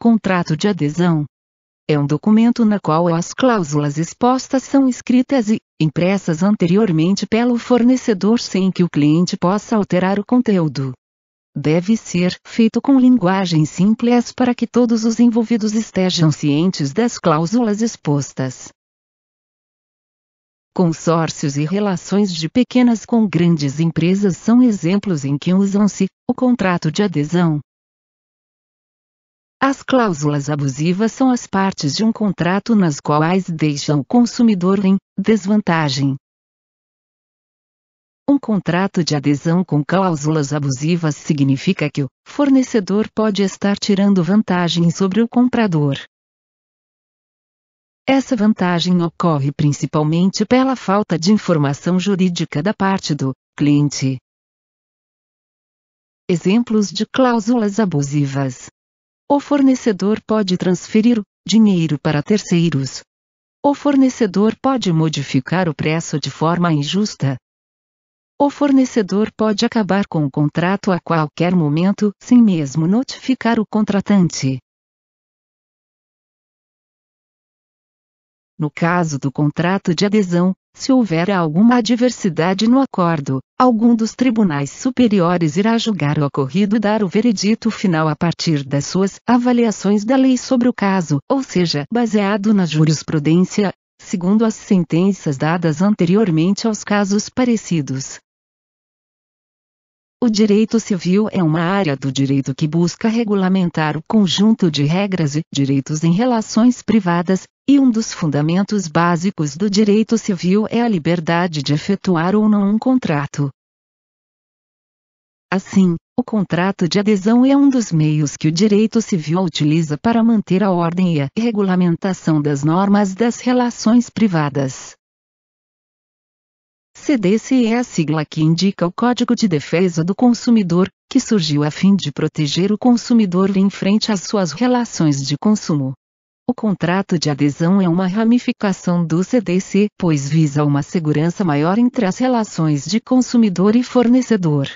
Contrato de adesão. É um documento na qual as cláusulas expostas são escritas e impressas anteriormente pelo fornecedor sem que o cliente possa alterar o conteúdo. Deve ser feito com linguagem simples para que todos os envolvidos estejam cientes das cláusulas expostas. Consórcios e relações de pequenas com grandes empresas são exemplos em que usam-se o contrato de adesão as cláusulas abusivas são as partes de um contrato nas quais deixam o consumidor em desvantagem. Um contrato de adesão com cláusulas abusivas significa que o fornecedor pode estar tirando vantagem sobre o comprador. Essa vantagem ocorre principalmente pela falta de informação jurídica da parte do cliente. Exemplos de cláusulas abusivas o fornecedor pode transferir o dinheiro para terceiros. O fornecedor pode modificar o preço de forma injusta. O fornecedor pode acabar com o contrato a qualquer momento, sem mesmo notificar o contratante. No caso do contrato de adesão, se houver alguma adversidade no acordo, algum dos tribunais superiores irá julgar o ocorrido e dar o veredito final a partir das suas avaliações da lei sobre o caso, ou seja, baseado na jurisprudência, segundo as sentenças dadas anteriormente aos casos parecidos. O direito civil é uma área do direito que busca regulamentar o conjunto de regras e direitos em relações privadas, e um dos fundamentos básicos do direito civil é a liberdade de efetuar ou não um contrato. Assim, o contrato de adesão é um dos meios que o direito civil utiliza para manter a ordem e a regulamentação das normas das relações privadas. CDC é a sigla que indica o Código de Defesa do Consumidor, que surgiu a fim de proteger o consumidor em frente às suas relações de consumo. O contrato de adesão é uma ramificação do CDC, pois visa uma segurança maior entre as relações de consumidor e fornecedor.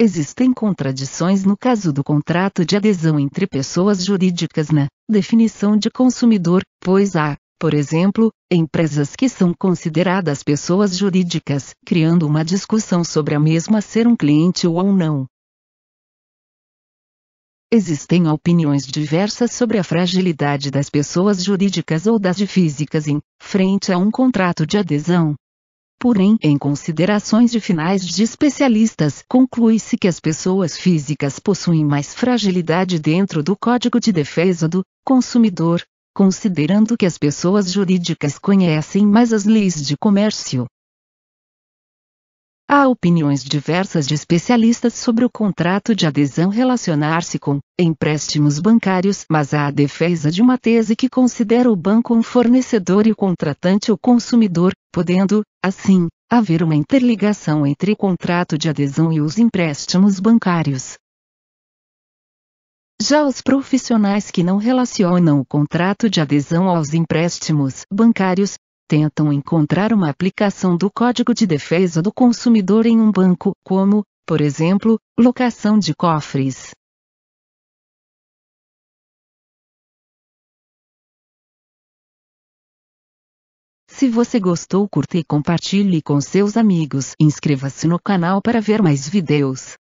Existem contradições no caso do contrato de adesão entre pessoas jurídicas na definição de consumidor, pois há, por exemplo, empresas que são consideradas pessoas jurídicas, criando uma discussão sobre a mesma ser um cliente ou não. Existem opiniões diversas sobre a fragilidade das pessoas jurídicas ou das físicas em frente a um contrato de adesão. Porém, em considerações de finais de especialistas, conclui-se que as pessoas físicas possuem mais fragilidade dentro do Código de Defesa do Consumidor, considerando que as pessoas jurídicas conhecem mais as leis de comércio, Há opiniões diversas de especialistas sobre o contrato de adesão relacionar-se com empréstimos bancários, mas há a defesa de uma tese que considera o banco um fornecedor e o contratante o consumidor, podendo, assim, haver uma interligação entre o contrato de adesão e os empréstimos bancários. Já os profissionais que não relacionam o contrato de adesão aos empréstimos bancários tentam encontrar uma aplicação do Código de Defesa do Consumidor em um banco, como, por exemplo, locação de cofres. Se você gostou, curta e compartilhe com seus amigos. Inscreva-se no canal para ver mais vídeos.